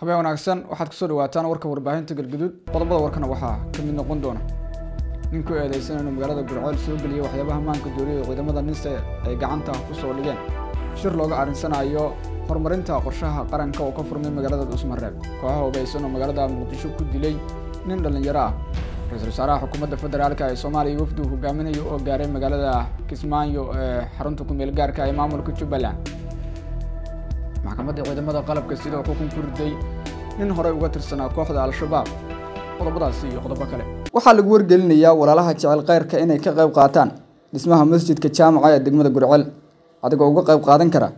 habeen wanaagsan waxaad kusoo dhawaataan warka warbaahinta galguduud qodobada warkana waxaa ka mid noqon doona nin ku eedaysan inuu magaalada gurceel soo geliyay waxyaabaha maanka dooniyay ciidamada nise ay gacanta kusoo dhigeen shir looga arrinsanayo horumarinta qorshaha qaranka oo ka furmay magaalada dhuusmareeb kooxaha ogeysan oo magaalada muqdisho ku dilay nin dhallinyaro ah ra-iisul wasaaraha xukuumadda federaalka ee soomaaliya uu hogaaminayo oo gaaray magaalada kismaayo ee xarunta ku meelgaarka ah ee maamulka jubbaland maxkamadda ciidamada qalabka sida xukun ku riday nin horey uga tirsanaa kooxda al-shabaab qodobadaasi iyo qodobo kale waxaa lagu wargelinayaa walaalaha jecel khayrka inay ka qayb qaataan dhismaha masjidka jaamaca ee degmada gurcel adigoo uga qayb qaadan kara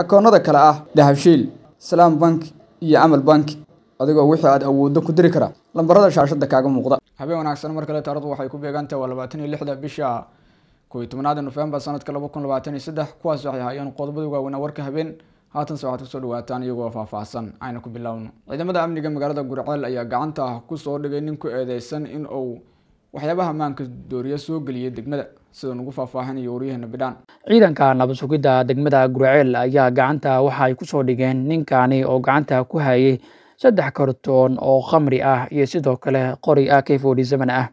akoonnada kale ah dahabshiil salaam bank iyo amal bank adigoo wixii aad awooddo ku diri kara lambarada shaashadda kaaga muuqda habeen wanaagsan mar kale taaradu waxay ku beegantahay waa labaatan iyo lixda bisha kow iyo nofembar sanadka laba kun labaatan iyo saddex kuwaas waxay ahaayeen qodobada waaweynaa warka habeen haatan soo waxaad soo dhawaataan iyagoo faahfaahsan aynu ku bilowno ciidamada amniga magaalada gurceel ayaa gacanta ku soo dhigay nin ku eedeysan in uu waxyaabaha maanka dooriya soo geliyay degmada sida nugu faahfaahinayo wariyahena bidhaan ciidanka nabad degmada gurceel ayaa gacanta waxa ay kusoo dhigeen ninkani oo gacanta ku hayay saddex kartoon oo khamri ah iyo sidoo kale qori a k forty seven ah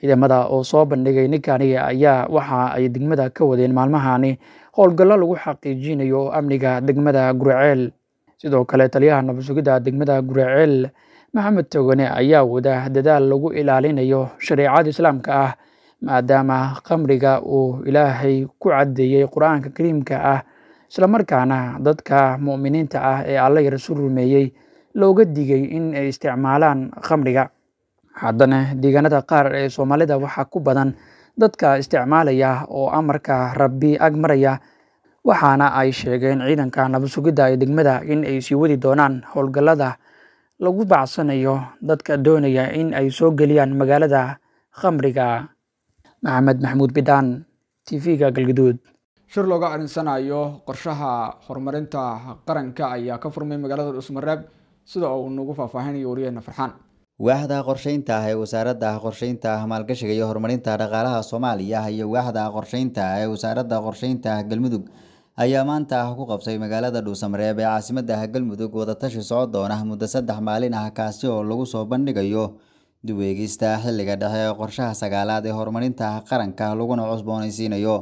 ciidamada oo soo bandhigay ninkani ayaa waxa ay degmada ka wadeen maalmahani howlgallo lagu xaqiijinayo amniga degmada guraceel sidoo kale taliyaha nabadsugidda degmada guraceel maxamed togane ayaa wada dadaal lagu ilaalinayo shareecada islaamka ah maadaama khamriga uu ilaahay ku caddeeyey qur-aanka kariimka ah islamarkaana dadka mu'miniinta ah ee alla yarsu rumeeyey looga digay in ay isticmaalaan khamriga haddana deegaanada qaar ee soomaalida waxaa ku badan dadka isticmaalaya oo amarka rabbi ag maraya waxaana ay sheegeen ciidanka nabadsugidda ee degmada in ay sii wadi doonaan howlgallada lagu bacsanayo dadka doonaya in ay soo geliyaan magaalada khamriga maxamed maxamuud bidaan t v-ga galgaduud shir looga arinsanayo qorshaha horumarinta qaranka ayaa ka furmay magaalada dhusmareeb sida uu nagu faahfaahinayo wariyeena farxaan waaxda qorshaynta ah ee wasaaradda ah, qorshaynta ah maalgashiga iyo horumarinta dhaqaalaha soomaaliya ah iyo waaxda qorshaynta ah ee wasaaradda qorshaynta ah galmudug ayaa maanta ah ku qabtay magaalada dhuusamareeb ee caasimadda ah galmudug wadatashi soo doona muddo saddex maalin ah kaasi oo lagu soo bandhigayo duweegista xilliga dhexe ee qorshaha sagaalaad ee horumarinta qaranka laguna cusboonaysiinayo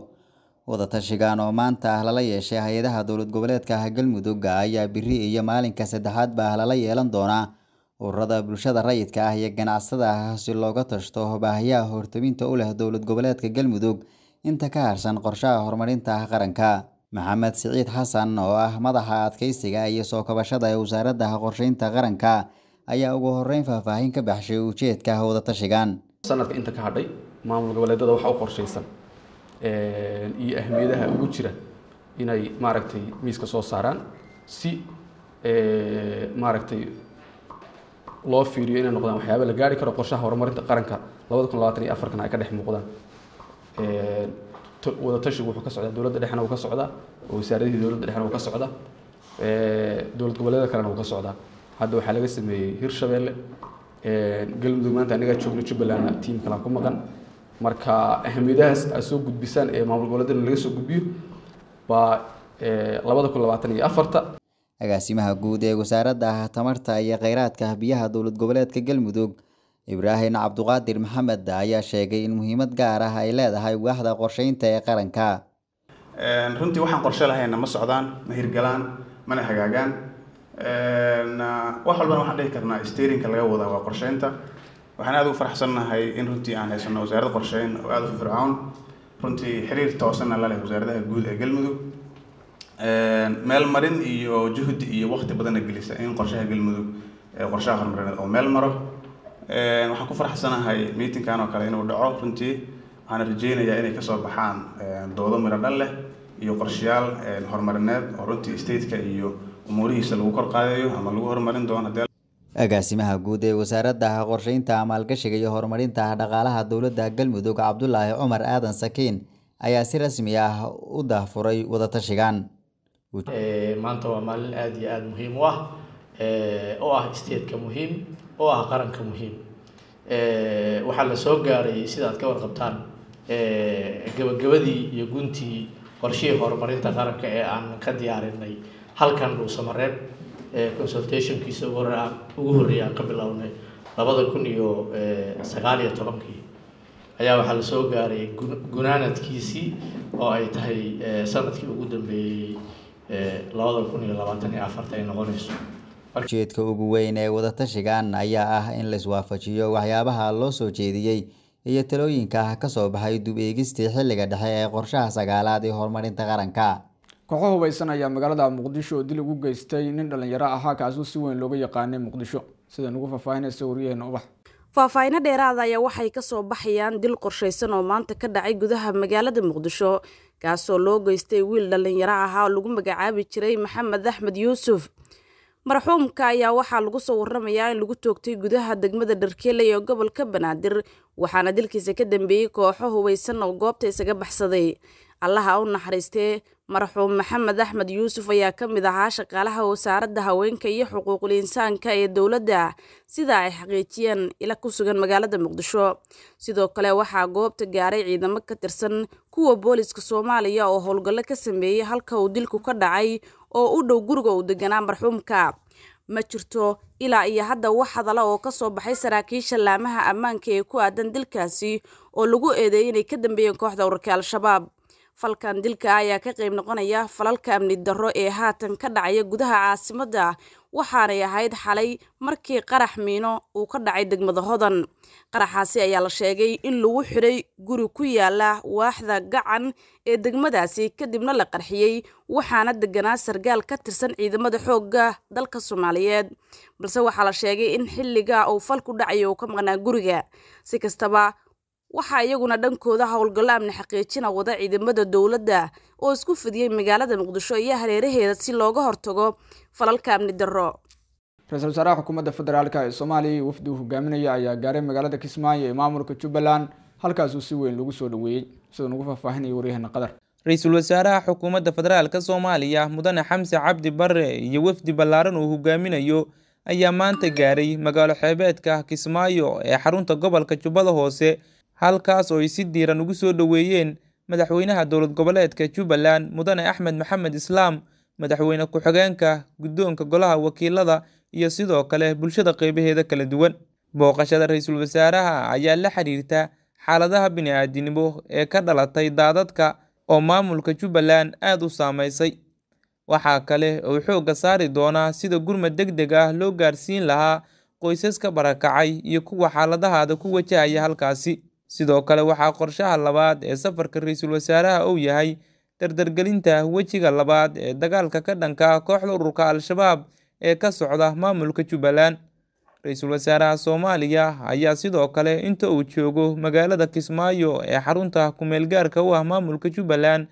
wadatashigan oo maanta ah lala yeeshay hay-adaha dowlad goboleedka ah galmudug ayaa biri iyo maalinka saddexaadba lala yeelan doonaa ururada bulshada rayidka ah iyo ganacsada ah si looga tashto baahiyaha hortabinta u leh dowlad goboleedka Galmudug inta ka harsan qorshaha horumarinta qaranka maxamed siciid xasan oo ah madaxa adkeysiga iyo soo kabashada ee wasaaradda qorshaynta qaranka ayaa ugu horeyn faahfaahin ka baxshay ujeedka wada tashigan sanadka inta ka hadhay maamul goboleedada waxa u qorshaysan iyo ahmiyadaha ugu jira inay maaragtay miiska soo saaraan si maaragtay loo fiiriyo inay noqdaan waxyaaba la gaari karo qorshaha horumarinta qaranka labada kun labaatan iyo afartan ay ka dhex muuqdaan wada tashigu wuxuu ka socdaa dowladda dhexna uu ka socdaa oo wasaaradihii dowladda dhexna uu ka socdaa dowlad goboleeda kalena uu ka socdaa hadda waxaa laga sameeyey hirshabeelle galmudug maanta anagaa joogno jubbalandna tiam kalaan ku maqan marka ahamiyadahaas aad soo gudbisaan ee maamul goboleedana laga soo gudbiyo baa labada kun labaatan iyo afarta Agaasimaha guud ee wasaaradda ah, tamarta iyo kheyraadka biyaha dowlad goboleedka Galmudug ibraahim Cabduqaadir Maxamed ayaa sheegay in muhiimad gaar ah ay leedahay waaxda qorsheynta ee qaranka. runtii waxaan qorshe lahayna ma socdaan ma hirgalaan mana hagaagaan wax walbana waxaan dhihi karnaa steerinka laga wadaa waa qorsheynta waxaan aada ugu faraxsannahay in runtii aan haysano wasaarad qorsheyn oo aada u firfircoon runtii xiriir toosanna la wasaaradaha guud ee galmudug meel marin iyo juhdi iyo wakti badana gelisa in qorshaha galmudug qorshaha hormarineed oo meel maro waxaan ku faraxsanahay meetingkan oo kale inuu dhaco runtii waxaana rajeynayaa inay kasoo baxaan doodo miro leh iyo qorshayaal horumarineed oo runtii stateka iyo umuurihiisa lagu kor qaadayo ama lagu horumarin doono agaasimaha guud ee wasaaradda qorsheynta maalgashiga iyo horumarinta dhaqaalaha dowladda galmudug cabdulaahi cumar aadan sakiin ayaa si rasmi ah u dahfuray wadatashigan Eh, maanta waa maalin aada iyo aada muhiim u ah eh, oo ah stateka muhiim oo ah qaranka muhiim eh, waxaa la soo gaaray sida aad ka warqabtaan gabagabadii iyo guntii qorshihii horumarinta qaranka ee aan ka diyaarinay halkan dhuusamareeb consultationkiisa ugu horreeya aan ka bilownay labada kun iyo sagaal iyo tobankii ayaa waxaa la soo gaaray gunaanadkiisii oo ay tahay sanadkii ugu dambeeyey labada ujeedka ugu weyn ee wadatashigan ayaa ah in laiswaafajiyo waxyaabaha loo soo jeediyey iyo talooyinka ah ka soo baxay dub eegistii xilliga dhexe ee qorshaha sagaalaad ee horumarinta qaranka kooxo hubaysan ayaa magaalada muqdisho oo dil ugu geystay nin dhallinyaro ahaa kaasuu si weyn looga yaqaanay muqdisho sida nugu faahfaahinaysa waryaheena ubax faahfaahiino dheeraada ah ayaa waxay ka soo baxayaan dil qorshaysan oo maanta ka dhacay gudaha magaalada muqdisho kaasoo loo geystay wiil dhallinyaro ahaa oo lagu magacaabi jiray maxamed axmed yuusuf marxuumka ayaa waxaa lagu soo warramayaa in lagu toogtay gudaha degmada dharkeeley ee gobolka banaadir waxaana dilkiisa ka dambeeyey kooxo hubaysan oo goobta isaga baxsaday allaha u naxariistee marxuum maxamed axmed yuusuf ayaa ka mid ahaa shaqaalaha wasaaradda haweenka iyo xuquuqul insaanka ee dowladda sida ay xaqiijiyeen ila ku sugan magaalada muqdisho sidoo kale waxaa goobta gaaray ciidamo ka tirsan kuwa booliska soomaaliya oo howlgallo ka sameeyey halka uu dilku ka dhacay oo u dhow guriga uu deganaa marxuumka ma jirto ilaa iyo hadda wax hadala oo ka soo baxay saraakiisha laamaha ammaanka ee ku aadan dilkaasi oo lagu eedeeyay inay ka dambeeyeen kooxda ururka al-shabaab falkan dilka ayaa ka qayb noqonaya falalka amni darro ee haatan ka dhacaya gudaha caasimadda waxaanay ahayd xalay markii qarax miino uu ka dhacay degmada hodan qaraxaasi ayaa la sheegay in lagu xidhay guri ku yaala waaxda gacan ee degmadaasi kadibna la qarxiyey waxaana deganaa sargaal ka tirsan ciidamada xoogga dalka soomaaliyeed balse waxaa la sheegay in xilligaa uu falku dhacayo uu ka maqnaa guriga si kastaba waxaa iyaguna dhankooda howlgallo amni xaqiijina wada ciidamada dowladda oo isku fidiyey magaalada muqdisho iyo hareeraheeda si looga hortago falalka amni darro ra-iisul wasaaraha xukuumadda federaalk ee soomaaliya wafdi uu hogaaminaya ayaa gaaray magaalada kismaayo ee maamulka jubbaland halkaas uu si weyn lagu soo dhoweeyey sida nugu faahfaahinaya waryaheena qadar ra-iisul wasaaraha xukuumadda federaalka soomaaliya mudane xamse cabdi barre iyo wafdi ballaaran uu hogaaminayo ayaa maanta gaaray magaalo xeebeedka kismaayo ee xarunta gobolka jubbada hoose halkaas oo ay si diiran ugu soo dhoweeyeen madaxweynaha dowlad goboleedka jubbaland mudane axmed maxamed islaam madaxweyne ku-xigeenka guddoonka golaha wakiilada iyo sidoo kale bulshada qeybaheeda kala duwan booqashada ra-iisul wasaaraha ayaa la xiriirta xaaladaha bini-aadinimo ee ka dhalatay daadadka oo maamulka jubbaland aad u saameysay waxaa kale oo xoogga saari doonaa sida gurmad deg deg ah loo gaarsiin lahaa qoysaska barakacay iyo kuwa xaaladahaada ku wajahaya halkaasi sidoo kale waxaa qorshaha labaad ee safarka ra-iisul wasaaraha uu yahay dardargelinta wejiga labaad ee dagaalka ka dhanka kooxda ururka al-shabaab ee ka socda maamulka jubbaland ra-iisul wasaaraha soomaaliya ayaa sidoo kale inta uu joogo magaalada kismaayo ee xarunta kumeelgaarka u ah maamulka jubbaland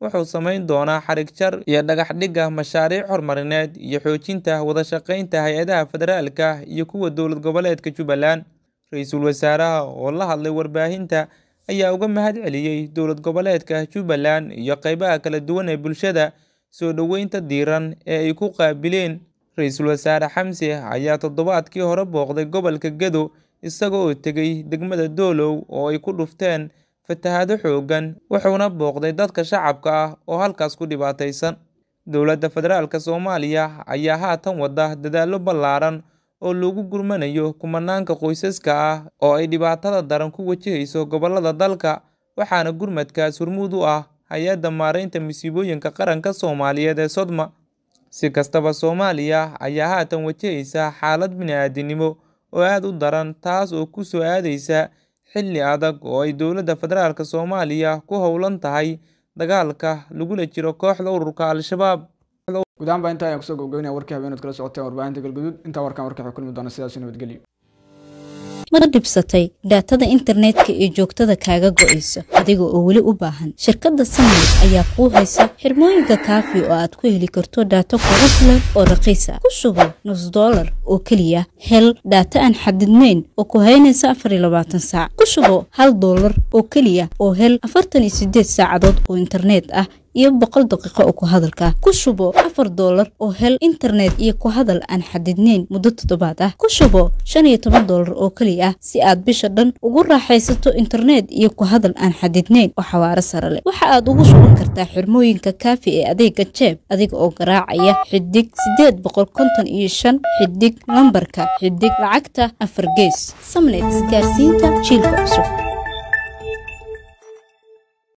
wuxuu samayn doonaa xarig jar iyo dhagax dhigga mashaariic horumarineed iyo xoojinta wada wadashaqeynta hay-adaha federaalka iyo kuwa dowlad goboleedka jubbaland ra-iisul wasaaraha oo la hadlay warbaahinta ayaa uga mahad celiyey dowlad goboleedka jubbaland iyo qaybaha kala duwan ee bulshada soo dhoweynta diiran ee ay ku qaabileen ra-iisul wasaare xamse ayaa toddobaadkii hore booqday gobolka gedo isaga oo tegey degmada doolow oo ay ku dhufteen fatahaado xooggan wuxuuna booqday dadka shacabka ah oo halkaas ku dhibaataysan dowladda federaalk soomaaliya ayaa haatan wadda dadaallo ballaaran oo loogu gurmanayo kumanaanka qoysaska ah oo ay dhibaatada daran ku wajahayso gobolada dalka waxaana gurmadkaas hormuud u ah hay-adda maaraynta masiibooyinka qaranka soomaaliyeed ee sodma si kastaba soomaaliya ayaa haatan wajahaysa xaalad bini-aadinimo oo aad u daran taas oo ku soo aadaysa xilli adag oo ay dowladda federaalk soomaaliya ku howlan tahay dagaalka lagula jiro kooxda ururka al-shabaab guud ahaan baa intaa kusoo gabagabeynaya warkii habeenaad kala socoteen warbaahinta galguduud intaa warkaan warkaan waxu kulmi doona sidaasi nabadgelyo ma dhibsatay dhaatada internetka iyo joogtada kaaga go'aysa adiga oo weli u baahan shirkadda samayg ayaa kuu haysa xirmooyinka kaafi oo aad ku heli karto dhaato kugu filan oo raqiis ah. ku sugan nus dollar oo keliya hel dhaato aan xadidnayn oo ku haynaysa afar iyo labaatan saac ku sugo hal dollar oo keliya oo hel afartan iyo sideed saacadood oo internet ah iyo boqol daqiiqo oo ku hadalka ku shubo afar doolar oo hel internet iyo ku hadal aan xadidnayn muddo toddobaad ah ku shubo shan iyo toban doolar oo keli ah si aad bisha dhan ugu raaxaysato internet iyo ku hadal aan xadidnayn oo xawaaro sare leh waxa aad ugu shuban kartaa xirmooyinka kaafi ee adeega jeeb adiga oo garaacaya xidig siddeed boqol konton iyo shan xidig lambarka xidig lacagta afar gees samnet isgaarsiinta jiilka cusub